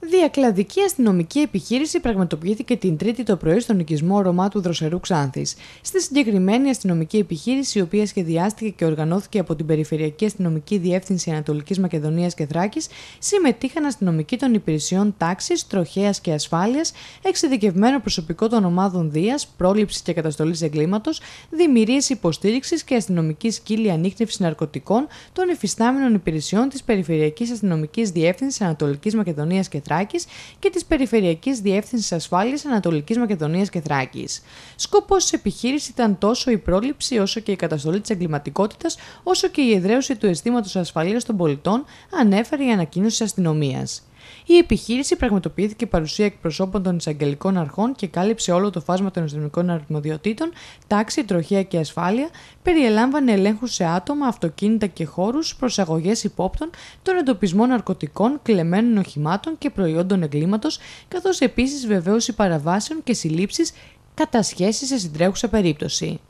Διακλαδική αστυνομική επιχείρηση πραγματοποιήθηκε την Τρίτη το πρωί στον οικισμό Ρωμά του Δροσερού Ξάνθης. Στη συγκεκριμένη αστυνομική επιχείρηση, η οποία σχεδιάστηκε και οργανώθηκε από την Περιφερειακή Αστυνομική Διεύθυνση Ανατολικής Μακεδονίας και Θράκης, συμμετείχαν αστυνομικοί των υπηρεσιών τάξης, τροχέας και ασφάλειας, εξειδικευμένο προσωπικό των ομάδων Δίας, πρόληψης και καταστολής εγκλήματος, δημιουργίες υποστήριξης και αστυνομική σκύλη ανείχνευσης ναρκωτικών των υφιστάμενων υπηρεσιών της Περιφερειακής Αστυνομικής Διεύθυνσης Ανατολικής Μακεδονίας και και της Περιφερειακής Διεύθυνσης Ασφάλειας Ανατολικής Μακεδονίας και Θράκης. Σκοπός της επιχείρησης ήταν τόσο η πρόληψη όσο και η καταστολή της εγκληματικότητας, όσο και η εδραίωση του αισθήματος ασφαλείας των πολιτών, ανέφερε η ανακοίνωση αστυνομίας. Η επιχείρηση πραγματοποιήθηκε παρουσία εκπροσώπων των εισαγγελικών αρχών και κάλυψε όλο το φάσμα των αστυνομικών αρμοδιοτήτων, τάξη, τροχέα και ασφάλεια, περιελάμβανε ελέγχους σε άτομα, αυτοκίνητα και χώρους, προσαγωγές υπόπτων, τον εντοπισμό ναρκωτικών, κλεμμένων οχημάτων και προϊόντων εγκλήματος, καθώς επίσης βεβαίωση παραβάσεων και συλλήψεις κατά σχέση σε συντρέχουσα περίπτωση.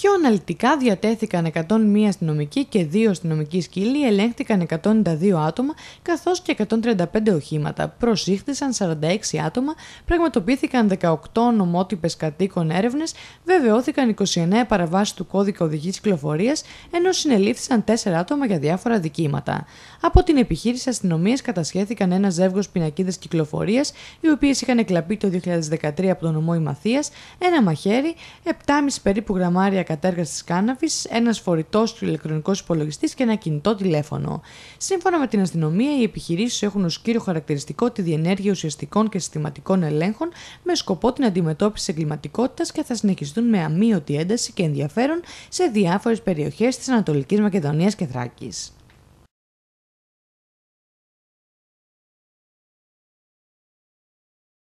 Πιο αναλυτικά διατέθηκαν 101 αστυνομικοί και 2 αστυνομικοί σκύλοι, ελέγχθηκαν 192 άτομα καθώς και 135 οχήματα, προσήχθησαν 46 άτομα, πραγματοποιήθηκαν 18 νομότυπες κατοίκων έρευνες, βεβαιώθηκαν 29 παραβάσεις του κώδικα οδηγής κυκλοφορίας, ενώ συνελήφθησαν 4 άτομα για διάφορα δικήματα. Από την επιχείρηση αστυνομίας κατασχέθηκαν ένα ζεύγος πινακίδες κυκλοφορίας, οι οποίες είχαν εκλαπεί το 2013 από τον νομό Ημαθίας, ένα μαχαίρι, 7,5 περίπου γραμμάρια κατάργαση της κάναβης, ένας φορητός του ηλεκτρονικός υπολογιστής και ένα κινητό τηλέφωνο. Σύμφωνα με την αστυνομία, οι επιχειρήσεις έχουν ως κύριο χαρακτηριστικό τη διενέργεια ουσιαστικών και συστηματικών ελέγχων με σκοπό την αντιμετώπιση εγκληματικότητας και θα συνεχιστούν με αμύωτη ένταση και ενδιαφέρον σε διάφορες περιοχές της Ανατολικής Μακεδονίας και Θράκης.